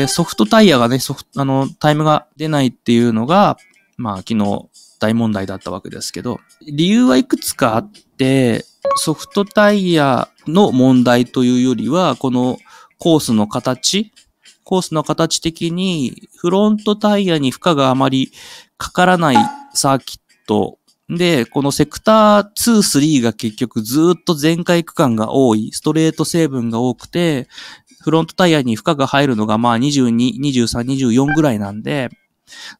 で、ソフトタイヤがね、ソフト、あの、タイムが出ないっていうのが、まあ、昨日大問題だったわけですけど、理由はいくつかあって、ソフトタイヤの問題というよりは、このコースの形、コースの形的にフロントタイヤに負荷があまりかからないサーキットで、このセクター2、3が結局ずっと全開区間が多い、ストレート成分が多くて、フロントタイヤに負荷が入るのがまあ22、23、24ぐらいなんで、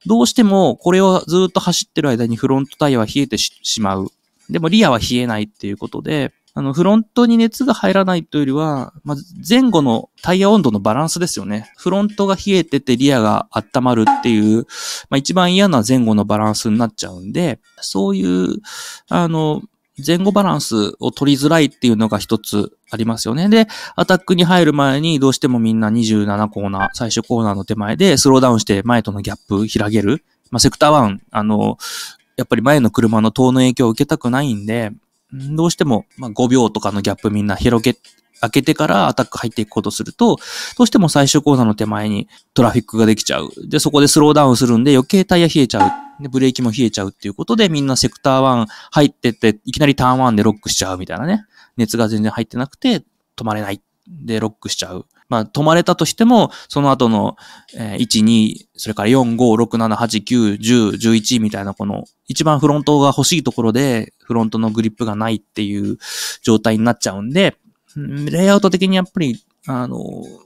どうしてもこれをずっと走ってる間にフロントタイヤは冷えてしまう。でもリアは冷えないっていうことで、あの、フロントに熱が入らないというよりは、まず前後のタイヤ温度のバランスですよね。フロントが冷えててリアが温まるっていう、まあ一番嫌な前後のバランスになっちゃうんで、そういう、あの、前後バランスを取りづらいっていうのが一つありますよね。で、アタックに入る前にどうしてもみんな27コーナー、最初コーナーの手前でスローダウンして前とのギャップ開ける。まあ、セクター1、あの、やっぱり前の車の塔の影響を受けたくないんで、どうしても、ま5秒とかのギャップみんな広げ、開けてからアタック入っていくことすると、どうしても最終講座の手前にトラフィックができちゃう。で、そこでスローダウンするんで余計タイヤ冷えちゃう。で、ブレーキも冷えちゃうっていうことで、みんなセクター1入ってって、いきなりターン1でロックしちゃうみたいなね。熱が全然入ってなくて、止まれない。で、ロックしちゃう。まあ、止まれたとしても、その後の、えー、1、2、それから4、5、6、7、8、9、10、11みたいな、この、一番フロントが欲しいところで、フロントのグリップがないっていう状態になっちゃうんで、レイアウト的にやっぱり、あの、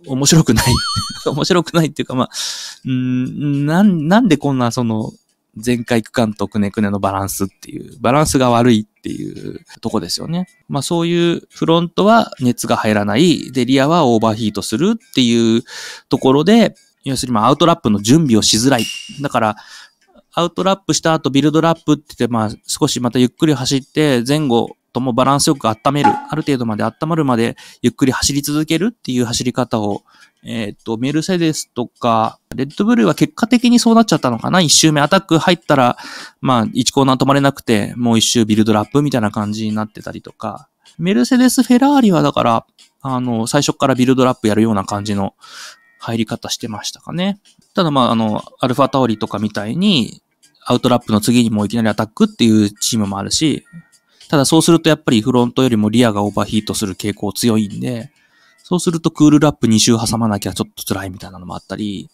面白くない 面白くないっていうか、まあ、うんなん、なんでこんなその、全開区間とくねくねのバランスっていう、バランスが悪いっていうとこですよね。まあそういうフロントは熱が入らない、で、リアはオーバーヒートするっていうところで、要するにまあアウトラップの準備をしづらい。だから、アウトラップした後、ビルドラップって言って、まあ、少しまたゆっくり走って、前後ともバランスよく温める。ある程度まで温まるまで、ゆっくり走り続けるっていう走り方を、えっ、ー、と、メルセデスとか、レッドブルーは結果的にそうなっちゃったのかな一周目アタック入ったら、まあ、一コーナー止まれなくて、もう一周ビルドラップみたいな感じになってたりとか、メルセデス・フェラーリはだから、あの、最初からビルドラップやるような感じの入り方してましたかね。ただまあ、あの、アルファタオリとかみたいに、アウトラップの次にもいきなりアタックっていうチームもあるし、ただそうするとやっぱりフロントよりもリアがオーバーヒートする傾向強いんで、そうするとクールラップ2周挟まなきゃちょっと辛いみたいなのもあったり、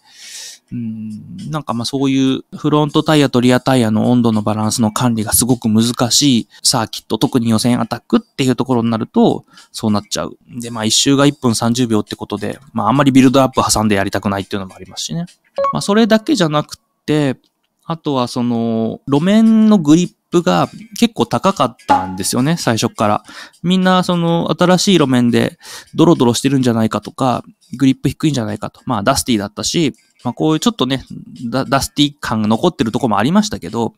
うん、なんかまあそういうフロントタイヤとリアタイヤの温度のバランスの管理がすごく難しいサーキット、特に予選アタックっていうところになると、そうなっちゃう。で、まあ一周が1分30秒ってことで、まああんまりビルドアップ挟んでやりたくないっていうのもありますしね。まあそれだけじゃなくて、あとはその、路面のグリップが結構高かったんですよね、最初から。みんなその新しい路面でドロドロしてるんじゃないかとか、グリップ低いんじゃないかと。まあダスティだったし、まあこういうちょっとね、ダスティ感が残ってるとこもありましたけど、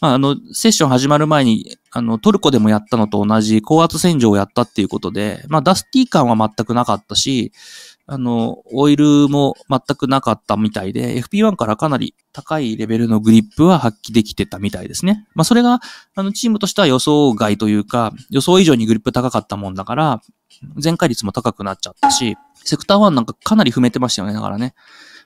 まああの、セッション始まる前に、あの、トルコでもやったのと同じ高圧洗浄をやったっていうことで、まあダスティ感は全くなかったし、あの、オイルも全くなかったみたいで、FP1 からかなり高いレベルのグリップは発揮できてたみたいですね。まあ、それが、あの、チームとしては予想外というか、予想以上にグリップ高かったもんだから、全開率も高くなっちゃったし、セクター1なんかかなり踏めてましたよね、だからね。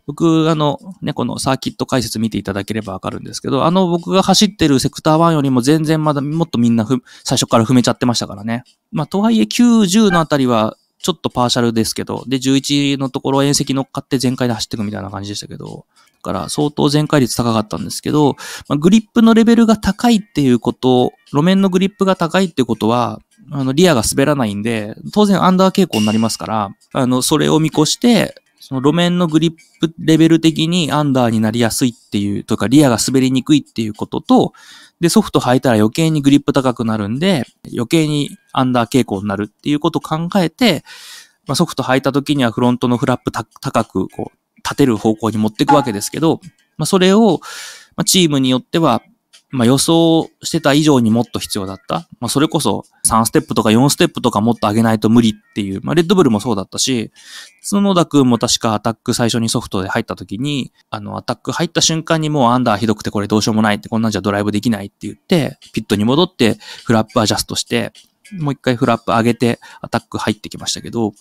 僕、あの、ね、このサーキット解説見ていただければわかるんですけど、あの僕が走ってるセクター1よりも全然まだもっとみんな最初から踏めちゃってましたからね。まあ、とはいえ90のあたりはちょっとパーシャルですけど、で、11のところ遠赤乗っかって全開で走っていくみたいな感じでしたけど、だから相当全開率高かったんですけど、まあ、グリップのレベルが高いっていうこと、路面のグリップが高いってことは、あの、リアが滑らないんで、当然アンダー傾向になりますから、あの、それを見越して、その路面のグリップレベル的にアンダーになりやすいっていう、とか、リアが滑りにくいっていうことと、で、ソフト履いたら余計にグリップ高くなるんで、余計にアンダー傾向になるっていうことを考えて、まあ、ソフト履いた時にはフロントのフラップ高くこう立てる方向に持っていくわけですけど、まあ、それを、まあ、チームによってはまあ、予想してた以上にもっと必要だった。まあ、それこそ3ステップとか4ステップとかもっと上げないと無理っていう、まあ、レッドブルもそうだったし、角田くんも確かアタック最初にソフトで入った時に、あの、アタック入った瞬間にもうアンダーひどくてこれどうしようもないって、こんなんじゃドライブできないって言って、ピットに戻ってフラップアジャストして、もう一回フラップ上げてアタック入ってきましたけど、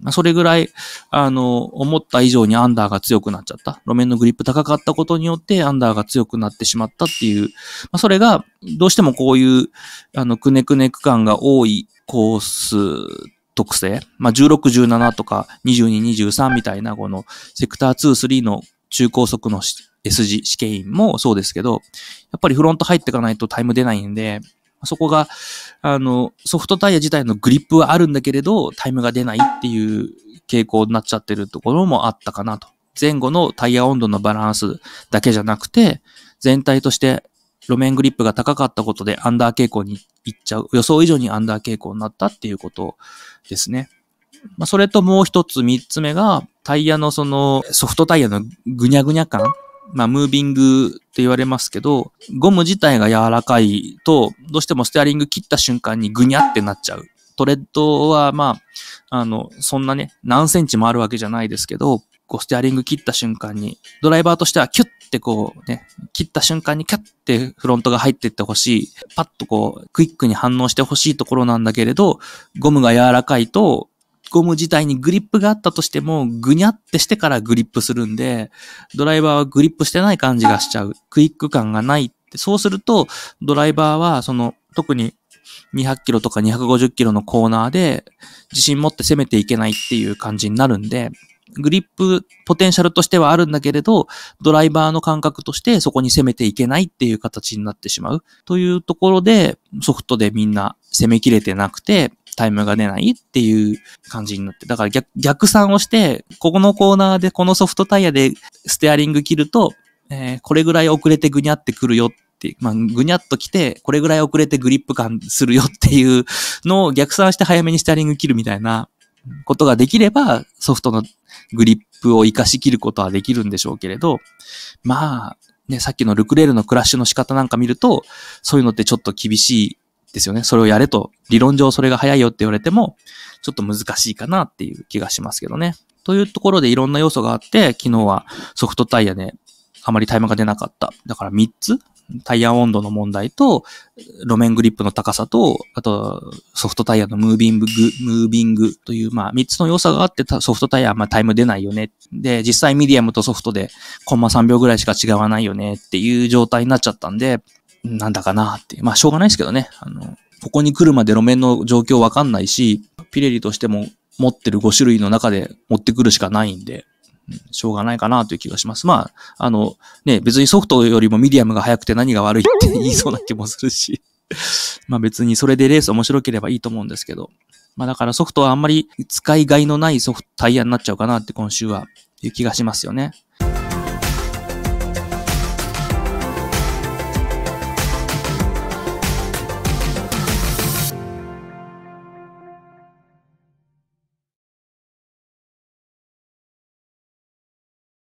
まそれぐらい、あの、思った以上にアンダーが強くなっちゃった。路面のグリップ高かったことによってアンダーが強くなってしまったっていう、まあ、それが、どうしてもこういう、あの、くねくね区間が多いコース特性、まあ、16、17とか22、23みたいな、このセクター2、3の中高速の S 字試験員もそうですけど、やっぱりフロント入っていかないとタイム出ないんで、そこが、あの、ソフトタイヤ自体のグリップはあるんだけれど、タイムが出ないっていう傾向になっちゃってるところもあったかなと。前後のタイヤ温度のバランスだけじゃなくて、全体として路面グリップが高かったことでアンダー傾向に行っちゃう、予想以上にアンダー傾向になったっていうことですね。まあ、それともう一つ、三つ目が、タイヤのその、ソフトタイヤのぐにゃぐにゃ感まあ、ムービングって言われますけど、ゴム自体が柔らかいと、どうしてもステアリング切った瞬間にぐにゃってなっちゃう。トレッドは、まあ、あの、そんなね、何センチもあるわけじゃないですけど、こう、ステアリング切った瞬間に、ドライバーとしてはキュッてこうね、切った瞬間にキャッてフロントが入ってってほしい、パッとこう、クイックに反応してほしいところなんだけれど、ゴムが柔らかいと、ゴム自体にグリップがあったとしても、ぐにゃってしてからグリップするんで、ドライバーはグリップしてない感じがしちゃう。クイック感がないって。そうすると、ドライバーは、その、特に200キロとか250キロのコーナーで、自信持って攻めていけないっていう感じになるんで、グリップポテンシャルとしてはあるんだけれど、ドライバーの感覚としてそこに攻めていけないっていう形になってしまう。というところで、ソフトでみんな攻めきれてなくて、タイムが出ないっていう感じになって。だから逆、逆算をして、ここのコーナーでこのソフトタイヤでステアリング切ると、えー、これぐらい遅れてぐにゃってくるよってまあ、ぐにゃっと来て、これぐらい遅れてグリップ感するよっていうのを逆算して早めにステアリング切るみたいなことができれば、ソフトのグリップを活かしきることはできるんでしょうけれど、まあ、ね、さっきのルクレールのクラッシュの仕方なんか見ると、そういうのってちょっと厳しいですよね。それをやれと、理論上それが早いよって言われても、ちょっと難しいかなっていう気がしますけどね。というところでいろんな要素があって、昨日はソフトタイヤで、ね、あまりタイムが出なかった。だから3つタイヤ温度の問題と、路面グリップの高さと、あと、ソフトタイヤのムービング、ムービングという、まあ、3つの要素があって、ソフトタイヤはまあタイム出ないよね。で、実際ミディアムとソフトで、コンマ3秒ぐらいしか違わないよねっていう状態になっちゃったんで、なんだかなって。まあ、しょうがないですけどね。あの、ここに来るまで路面の状況わかんないし、ピレリとしても持ってる5種類の中で持ってくるしかないんで、しょうがないかなという気がします。まあ、あの、ね、別にソフトよりもミディアムが早くて何が悪いって言いそうな気もするし、まあ別にそれでレース面白ければいいと思うんですけど、まあだからソフトはあんまり使いがいのないソフト、タイヤになっちゃうかなって今週はいう気がしますよね。